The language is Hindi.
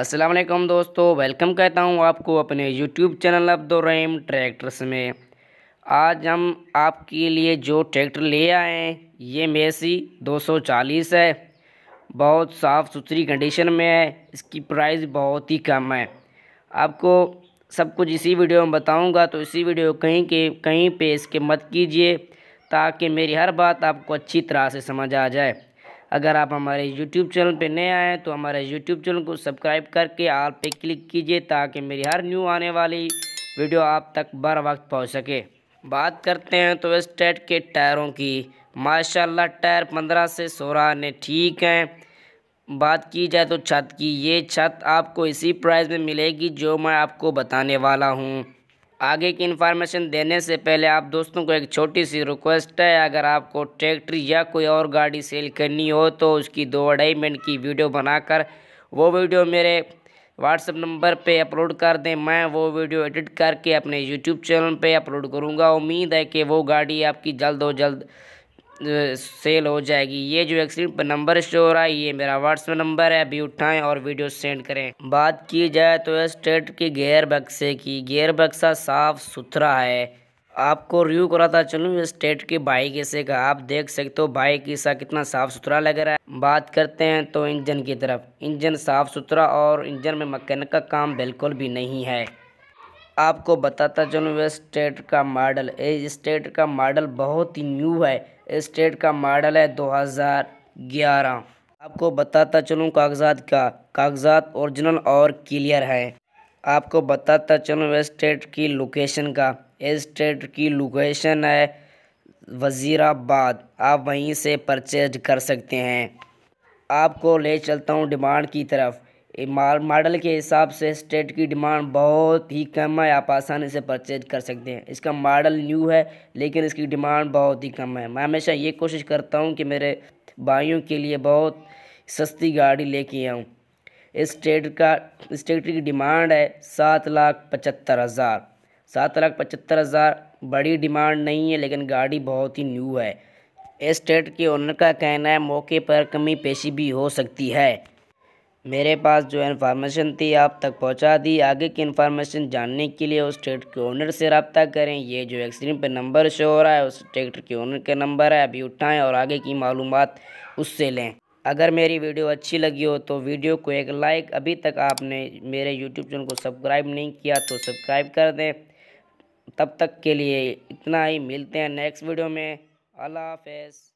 असलम दोस्तों वेलकम कहता हूँ आपको अपने यूट्यूब चैनल अब्दुलरहीम ट्रैक्टर्स में आज हम आपके लिए जो ट्रैक्टर ले आए हैं ये मेसी 240 है बहुत साफ़ सुथरी कंडीशन में है इसकी प्राइस बहुत ही कम है आपको सब कुछ इसी वीडियो में बताऊंगा तो इसी वीडियो कहीं के कहीं पे इसके मत कीजिए ताकि मेरी हर बात आपको अच्छी तरह से समझ आ जाए अगर आप हमारे यूट्यूब चैनल पर नए आए हैं तो हमारे यूट्यूब चैनल को सब्सक्राइब करके आल पे क्लिक कीजिए ताकि मेरी हर न्यू आने वाली वीडियो आप तक बर वक्त पहुँच सके बात करते हैं तो इस टेट के टायरों की माशाल्लाह टायर पंद्रह से सोलह ने ठीक हैं बात की जाए तो छत की ये छत आपको इसी प्राइस में मिलेगी जो मैं आपको बताने वाला हूँ आगे की इन्फॉर्मेशन देने से पहले आप दोस्तों को एक छोटी सी रिक्वेस्ट है अगर आपको ट्रैक्टर या कोई और गाड़ी सेल करनी हो तो उसकी दो अढ़ाई मिनट की वीडियो बनाकर वो वीडियो मेरे व्हाट्सएप नंबर पे अपलोड कर दें मैं वो वीडियो एडिट करके अपने यूट्यूब चैनल पे अपलोड करूँगा उम्मीद है कि वो गाड़ी आपकी जल्द हो जल्द सेल हो जाएगी ये जो एक्सक्रीन नंबर शो हो रहा है ये मेरा व्हाट्सएप नंबर है अभी उठाएं और वीडियो सेंड करें बात की जाए तो स्टेट की गेयर बक्से की गेयर बक्सा साफ सुथरा है आपको रिव्यू कराता चलूँ स्टेट ट्रेड की बाई ऐसे का आप देख सकते हो बाइक ऐसा कितना साफ सुथरा लग रहा है बात करते हैं तो इंजन की तरफ इंजन साफ सुथरा और इंजन में मकैनिक का काम बिल्कुल भी नहीं है आपको बताता चलूँ वह स्टेट का मॉडल इस स्टेट का मॉडल बहुत ही न्यू है स्टेट का मॉडल है 2011 आपको बताता चलूँ कागजात का कागजात ओरिजिनल और क्लियर है आपको बताता चलूँ वह स्टेट की लोकेशन का इस स्टेट की लोकेशन है वज़ीराबाद आप वहीं से परचेज कर सकते हैं आपको ले चलता हूँ डिमांड की तरफ मॉडल के हिसाब से स्टेट की डिमांड बहुत ही कम है आप आसानी से परचेज कर सकते हैं इसका मॉडल न्यू है लेकिन इसकी डिमांड बहुत ही कम है मैं हमेशा ये कोशिश करता हूँ कि मेरे भाइयों के लिए बहुत सस्ती गाड़ी लेके आऊँ इस स्टेट का स्टेट की डिमांड है सात लाख पचहत्तर हज़ार सात लाख पचहत्तर हज़ार बड़ी डिमांड नहीं है लेकिन गाड़ी बहुत ही न्यू है इस स्टेट के ओनर का कहना है मौके पर कमी पेशी भी हो सकती है मेरे पास जो इन्फॉर्मेशन थी आप तक पहुंचा दी आगे की इन्फॉर्मेशन जानने के लिए उस ट्रैक्टर के ओनर से रबता करें ये जो एक्सक्रीन पर नंबर शो हो रहा है उस ट्रैक्टर के ओनर का नंबर है अभी उठाएँ और आगे की मालूम उससे लें अगर मेरी वीडियो अच्छी लगी हो तो वीडियो को एक लाइक अभी तक आपने मेरे यूट्यूब चैनल को सब्सक्राइब नहीं किया तो सब्सक्राइब कर दें तब तक के लिए इतना ही मिलते हैं नेक्स्ट वीडियो में अल्लाह हाफ